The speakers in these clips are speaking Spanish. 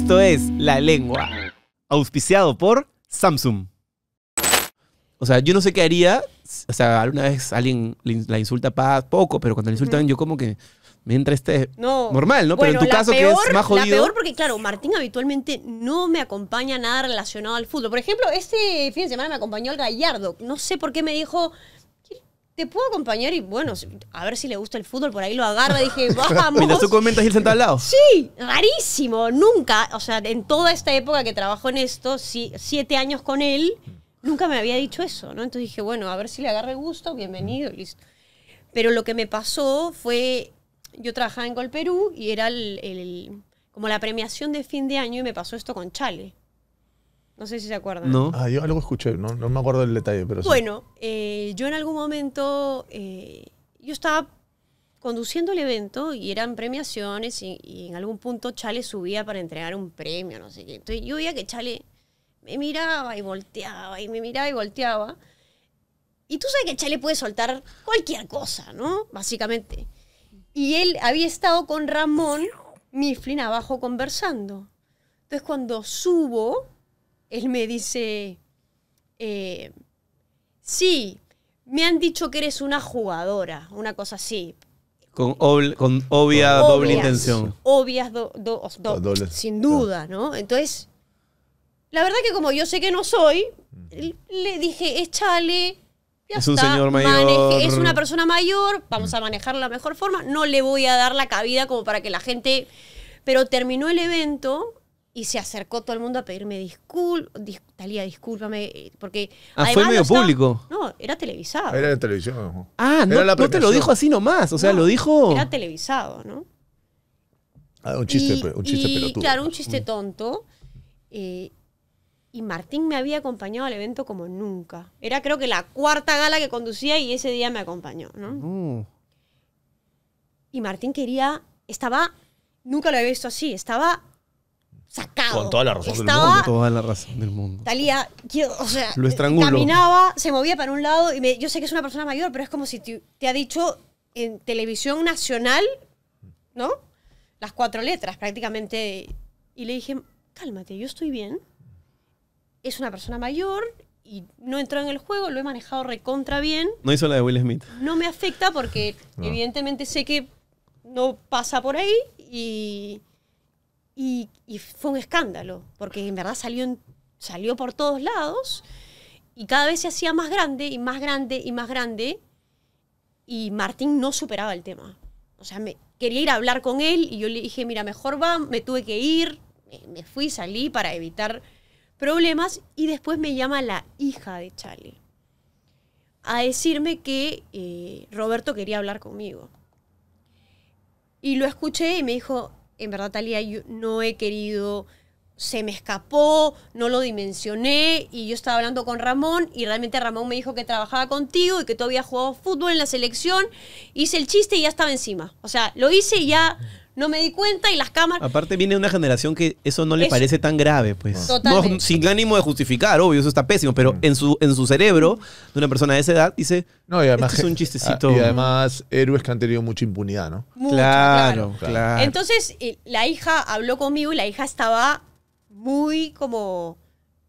Esto es La Lengua. Auspiciado por Samsung. O sea, yo no sé qué haría. O sea, alguna vez alguien la insulta para poco, pero cuando la insultan, yo como que me entra este. Normal, ¿no? pero en tu caso, peor, que es más jodido. La peor porque, claro, Martín habitualmente no me acompaña nada relacionado al fútbol. Por ejemplo, este fin de semana me acompañó el Gallardo. No sé por qué me dijo te puedo acompañar y bueno, a ver si le gusta el fútbol, por ahí lo agarra, dije, vamos. Mientras tú comentas y él sentado al lado. Sí, rarísimo, nunca, o sea, en toda esta época que trabajo en esto, siete años con él, nunca me había dicho eso, ¿no? Entonces dije, bueno, a ver si le agarra el gusto, bienvenido, listo. Pero lo que me pasó fue, yo trabajaba en Gol Perú y era el, como la premiación de fin de año y me pasó esto con Chale. No sé si se acuerdan. No. Ah, yo algo escuché, no, me acuerdo del detalle, pero Bueno, eh, yo en algún momento, eh, yo estaba conduciendo el evento y eran premiaciones y, y, en algún punto Chale subía para entregar un premio, no sé qué. Entonces yo veía que Chale me miraba y volteaba y me miraba y volteaba. Y tú sabes que Chale puede soltar cualquier cosa, ¿no? Básicamente. Y él había estado con Ramón Mifflin abajo conversando. Entonces cuando subo, él me dice, eh, sí, me han dicho que eres una jugadora, una cosa así. Con, con obvia doble intención. Obvias, do, ah, sin duda, ah. ¿no? Entonces, la verdad que como yo sé que no soy, le dije, échale. es señor mayor. es una persona mayor, vamos a manejarla de la mejor forma. No le voy a dar la cabida como para que la gente. Pero terminó el evento y se acercó todo el mundo a pedirme disculpas, Talía, discúlpame, eh, porque... Ah, fue medio público. No, era televisado. Era en televisión. Ah, no, no, te lo dijo así nomás, o sea, lo dijo... Era televisado, ¿no? un ah, chiste, un chiste y, Claro, un chiste mm. tonto. Eh, y Martín me había acompañado al evento como nunca. Era creo que la cuarta gala que conducía y ese día me acompañó, ¿no? Mm. Y Martín quería, estaba, nunca lo había visto así, estaba sacado. Con toda la razón del mundo. Toda la razón del mundo. Talía, o sea, lo Caminaba, se movía para un lado y yo sé que es una persona mayor, pero es como si te, ha dicho en televisión nacional, ¿no? Las cuatro letras prácticamente. Y le dije, cálmate, yo estoy bien. Es una persona mayor y no entró en el juego, lo he manejado recontra bien. No hizo la de Will Smith. No me afecta porque evidentemente sé que no pasa por ahí y y, fue un escándalo, porque en verdad salió, salió por todos lados y cada vez se hacía más grande y más grande y más grande. Y Martín no superaba el tema. O sea, me, quería ir a hablar con él y yo le dije, mira, mejor va, me tuve que ir, me, fui, salí para evitar problemas y después me llama la hija de Charlie a decirme que eh, Roberto quería hablar conmigo. Y lo escuché y me dijo, en verdad, Talía, yo no he querido, se me escapó, no lo dimensioné y yo estaba hablando con Ramón y realmente Ramón me dijo que trabajaba contigo y que todavía jugaba fútbol en la selección. Hice el chiste y ya estaba encima. O sea, lo hice y ya no me di cuenta y las cámaras. Aparte, viene una generación que eso no le parece tan grave, pues. Totalmente. sin ánimo de justificar, obvio, eso está pésimo, pero mm. en su, en su cerebro, de una persona de esa edad, dice. No, y además. Este es un ah, chistecito. Y además, héroes que han tenido mucha impunidad, ¿no? Mucho, claro, claro. Entonces, eh, la hija habló conmigo y la hija estaba muy como.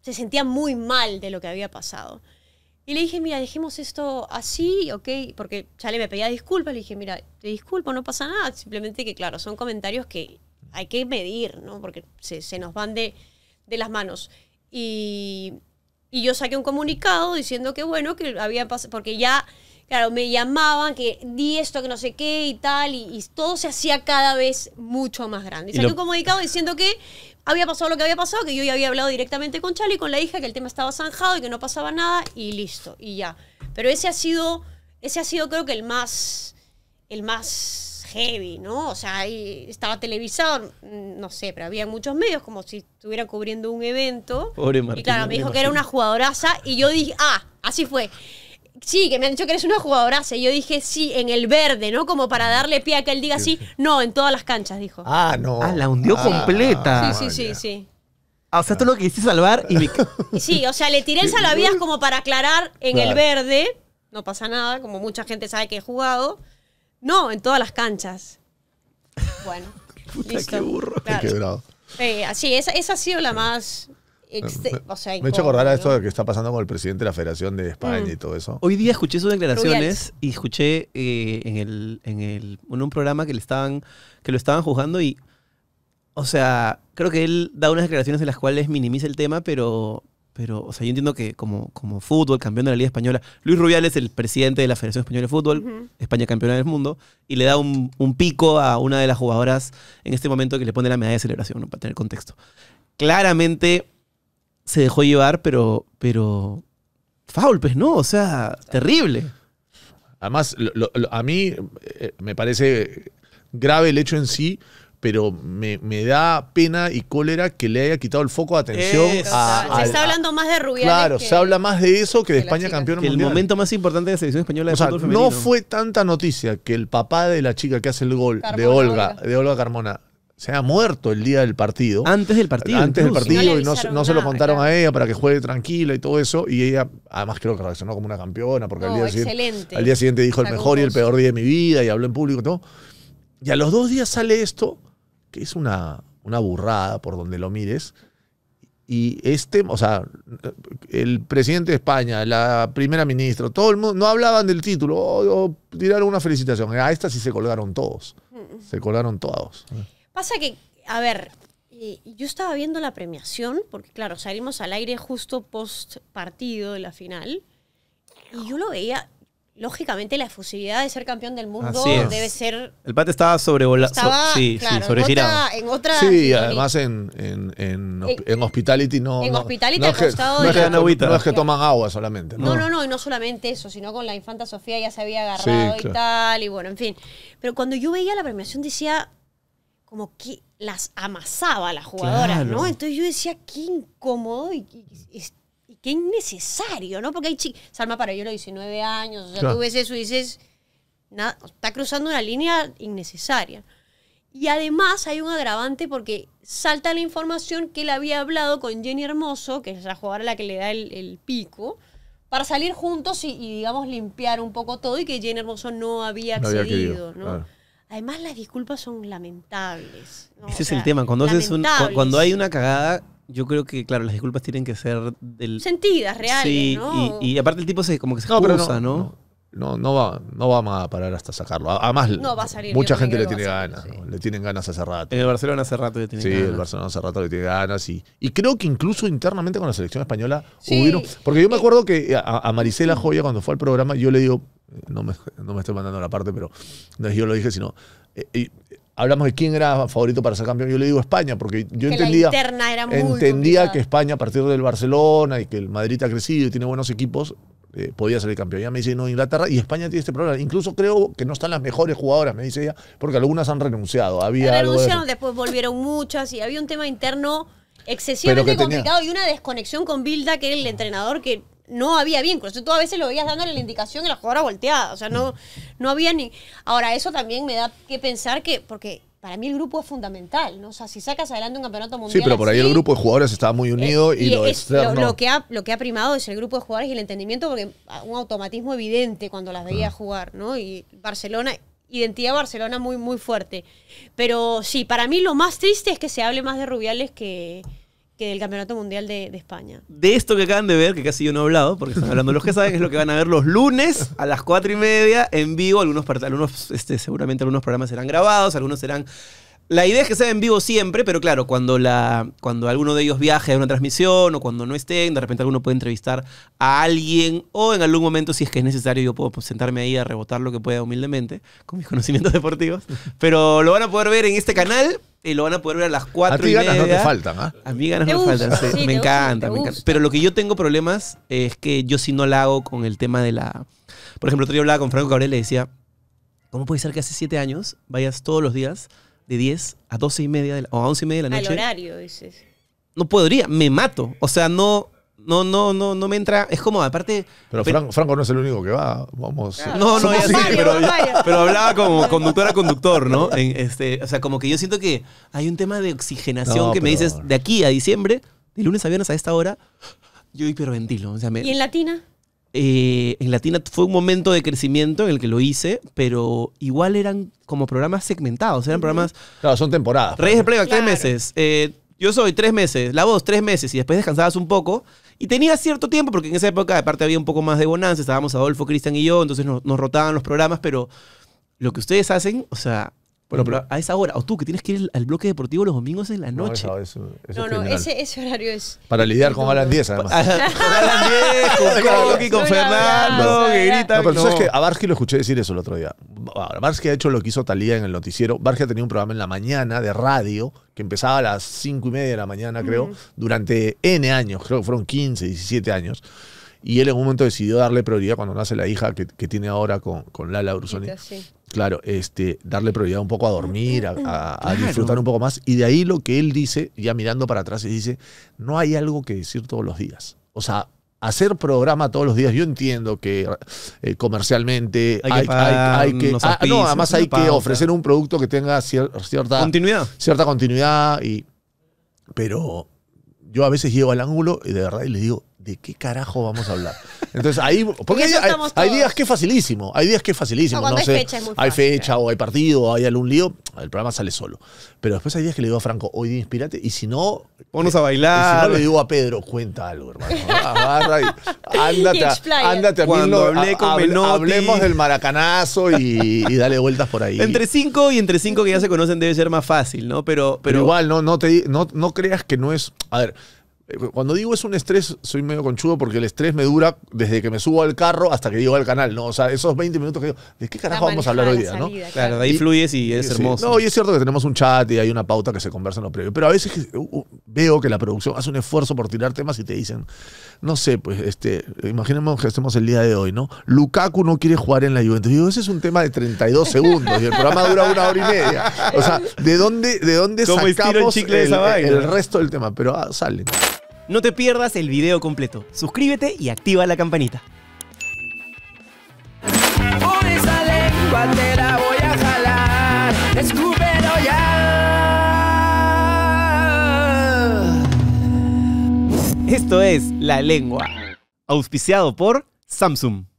Se sentía muy mal de lo que había pasado. Y le dije, mira, dejemos esto así, ¿ok? Porque Chale me pedía disculpas, le dije, mira, te disculpo, no pasa nada. Simplemente que, claro, son comentarios que hay que medir, ¿no? Porque se, nos van de, las manos. Y, y yo saqué un comunicado diciendo que, bueno, que había pasado, porque ya claro, me llamaban que di esto, que no sé qué y tal, y, todo se hacía cada vez mucho más grande. Y, salió comunicado diciendo que había pasado lo que había pasado, que yo ya había hablado directamente con Charlie, con la hija, que el tema estaba zanjado y que no pasaba nada, y listo, y ya. Pero ese ha sido, ese ha sido creo que el más, el más heavy, ¿no? O sea, estaba televisado, mm, no sé, pero había muchos medios como si estuviera cubriendo un evento. y claro, me dijo que era una jugadoraza y yo dije, ah, así fue. Sí, que me han dicho que eres una jugadora, Y yo dije, sí, en el verde, ¿no? Como para darle pie a que él diga sí. No, en todas las canchas, dijo. Ah, no. Ah, la hundió ah, completa. Sí, sí, sí, sí. Ah, o sea, tú lo quisiste salvar y... sí, o sea, le tiré el salvavidas como para aclarar en el verde. No pasa nada, como mucha gente sabe que he jugado. No, en todas las canchas. Bueno. qué burro. Qué quebrado. Eh, sí, esa ha sido la más me he hecho acordar a esto de que está pasando con el presidente de la Federación de España mm. y todo eso. Hoy día escuché sus declaraciones y escuché eh, en, el, en, el, en un programa que, le estaban, que lo estaban juzgando y, o sea, creo que él da unas declaraciones en las cuales minimiza el tema, pero, pero o sea, yo entiendo que como, como fútbol, campeón de la Liga Española, Luis Rubiales, el presidente de la Federación Española de Fútbol, España campeona del mundo, y le da un, un pico a una de las jugadoras en este momento que le pone la medalla de celebración, ¿no? para tener contexto. Claramente se dejó llevar, pero, pero foul, pues no, o sea, terrible. Además, a mí eh, me parece grave el hecho en sí, pero me, da pena y cólera que le haya quitado el foco de atención a, Se está hablando más de Rubiales. Claro, se habla más de eso que de España campeón mundial. El momento más importante de la selección española de o sea, fútbol femenino. No fue tanta noticia que el papá de la chica que hace el gol, de Olga, de Olga Carmona, se ha muerto el día del partido. Antes del partido. Antes del partido y no, se lo contaron a ella para que juegue tranquila y todo eso. Y ella, además creo que reaccionó como una campeona porque al, día siguiente, al, día siguiente, dijo el mejor y el peor día de mi vida y habló en público y todo. Y a los dos días sale esto, que es una, una burrada por donde lo mires. Y este, o sea, el presidente de España, la primera ministra, todo el mundo, no hablaban del título tiraron una felicitación. A esta sí se colgaron todos. Mm. Se colgaron todos. Pasa que, a ver, yo estaba viendo la premiación, porque claro, salimos al aire justo post partido de la final, y yo lo veía, lógicamente la efusividad de ser campeón del mundo debe ser... El pate estaba sobrevolado, sí, sobregirado. sí, además en, en, en, eh, hospitality no... En hospitality es, que, de no, no toman agua solamente. ¿no? no, no, y no solamente eso, sino con la infanta Sofía ya se había agarrado y tal, y bueno, en fin. Pero cuando yo veía la premiación decía, como que las amasaba las jugadoras, ¿no? Entonces yo decía, qué incómodo y, qué innecesario, ¿no? Porque hay chicas, Salma para yo los 19 años, o sea, tú ves eso y dices, nada, está cruzando una línea innecesaria. Y además hay un agravante porque salta la información que él había hablado con Jenny Hermoso, que es la jugadora la que le da el, pico, para salir juntos y, digamos, limpiar un poco todo y que Jenny Hermoso no había accedido, ¿no? Además, las disculpas son lamentables. Ese es el tema. Cuando, haces un, cuando hay una cagada, yo creo que, claro, las disculpas tienen que ser del. Sentidas, reales. y, aparte el tipo se como que se no, ¿no? no, no, va, no vamos a parar hasta sacarlo. Además, a salir, mucha gente le tiene ganas. Le tienen ganas hace rato. el Barcelona hace rato le tiene ganas. Sí, el Barcelona hace rato le tiene ganas. Y, creo que incluso internamente con la selección española hubo hubieron. Porque yo me acuerdo que a, Maricela Marisela Joya, cuando fue al programa, yo le digo. No me, estoy mandando la parte, pero no es yo lo dije, sino. Eh, hablamos de quién era favorito para ser campeón. Yo le digo España, porque yo entendía, entendía que España, a partir del Barcelona y que el Madrid ha crecido y tiene buenos equipos, eh, podía podía el campeón. Ya me dice, no, Inglaterra y España tiene este problema. Incluso creo que no están las mejores jugadoras, me dice ella, porque algunas han renunciado. Había renunciaron, de después volvieron muchas y había un tema interno excesivamente complicado y una desconexión con Bilda, que era el entrenador que no había vínculos. Tú a veces lo veías dándole la indicación de la jugadora volteada. O sea, no, no había ni. Ahora, eso también me da que pensar que, porque para mí el grupo es fundamental, ¿no? O sea, si sacas adelante un campeonato mundial. Sí, pero por ahí el grupo de jugadores estaba muy eh, unido y, lo Lo, que ha, lo que ha primado es el grupo de jugadores y el entendimiento, porque un automatismo evidente cuando las veía jugar, ¿no? Y Barcelona, identidad Barcelona muy, muy fuerte. Pero sí, para mí lo más triste es que se hable más de Rubiales que, que del Campeonato Mundial de, España. De esto que acaban de ver, que casi yo no he hablado, porque están hablando los que saben, es lo que van a ver los lunes a las cuatro y media en vivo. Algunos, algunos este, seguramente algunos programas serán grabados, algunos serán... La idea es que sea en vivo siempre, pero claro, cuando, la, cuando alguno de ellos viaje a una transmisión o cuando no estén, de repente alguno puede entrevistar a alguien o en algún momento, si es que es necesario, yo puedo sentarme ahí a rebotar lo que pueda humildemente con mis conocimientos deportivos. Pero lo van a poder ver en este canal y lo van a poder ver a las 4 A mí ganas no te faltan, ¿ah? A mí ganas no me faltan, me encanta, me encanta. Pero lo que yo tengo problemas es que yo sí no la hago con el tema de la... Por ejemplo, otro día hablaba con Franco Cabrera y le decía, ¿cómo puede ser que hace 7 años vayas todos los días de 10 a 12 y media de la- o a 11 y media de la Al horario, dices. No podría, me mato. O sea, no no, no, no, no me entra. Es como, aparte. Pero Franco, no es el único que va. Vamos. No, no, sí, pero, pero, hablaba como conductor a conductor, ¿no? En este, o sea, como que yo siento que hay un tema de oxigenación que me dices de aquí a diciembre, de lunes a viernes a esta hora, yo hiperventilo. O ¿Y en Latina? Eh, en Latina fue un momento de crecimiento en el que lo hice, pero igual eran como programas segmentados, eran programas... Claro, son temporadas. Reyes de Playback, tres meses. Eh, yo soy tres meses, La Voz, tres meses, y después descansabas un poco. Y tenía cierto tiempo, porque en esa época aparte había un poco más de bonanza, estábamos Adolfo, Cristian y yo, entonces nos, nos rotaban los programas, pero lo que ustedes hacen, o sea, bueno, pero a esa hora, o tú que tienes que ir al bloque deportivo los domingos en la noche. No, no, ese, ese, horario es. Para lidiar con Alan 10, además. con Alan 10, con con Fernando, que grita. No, pero no. que a Barsky lo escuché decir eso el otro día. Barsky ha hecho lo que hizo Talía en el noticiero. Barsky ha tenido un programa en la mañana de radio que empezaba a las 5 y media de la mañana, creo, durante N años, creo que fueron 15, 17 años. Y él en un momento decidió darle prioridad cuando nace la hija que, tiene ahora con, con Lala Brusoni. Sí. Claro, este, darle prioridad un poco a dormir, a, disfrutar un poco más. Y de ahí lo que él dice, ya mirando para atrás, y dice, no hay algo que decir todos los días. O sea, hacer programa todos los días, yo entiendo que eh, comercialmente hay que, ah, además hay que ofrecer un producto que tenga cierta continuidad, cierta continuidad y pero yo a veces llego al ángulo y de verdad y les digo, ¿de qué carajo vamos a hablar? Entonces ahí, porque hay, días que es facilísimo, hay días que es facilísimo. No, hay, fecha hay fecha o hay partido o hay algún lío, el programa sale solo. Pero después hay días que le digo a Franco, hoy inspirate inspírate, y si no... Ponos eh, a bailar. Y si no le digo a Pedro, cuenta algo, hermano. ándate, ándate a Cuando Hablemos del maracanazo y, dale vueltas por ahí. Entre cinco y entre cinco que ya se conocen debe ser más fácil, ¿no? Pero, pero, igual, no, no, te, no creas que no es... A ver, cuando digo es un estrés, soy medio conchudo porque el estrés me dura desde que me subo al carro hasta que llego al canal, ¿no? O sea, esos 20 minutos que digo, ¿de qué carajo vamos a hablar hoy día, no? Claro, de ahí fluyes y es hermoso. No, y es cierto que tenemos un chat y hay una pauta que se conversa en lo previo, pero a veces veo que la producción hace un esfuerzo por tirar temas y te dicen, no sé, pues, este, imaginemos que estemos el día de hoy, ¿no? Lukaku no quiere jugar en la Juventus. Digo, ese es un tema de 32 segundos y el programa dura una hora y media. O sea, ¿de dónde, de dónde sacamos el, resto del tema? Pero ah, sale. No te pierdas el video completo. Suscríbete y activa la campanita. Esto es La Lengua. Auspiciado por Samsung.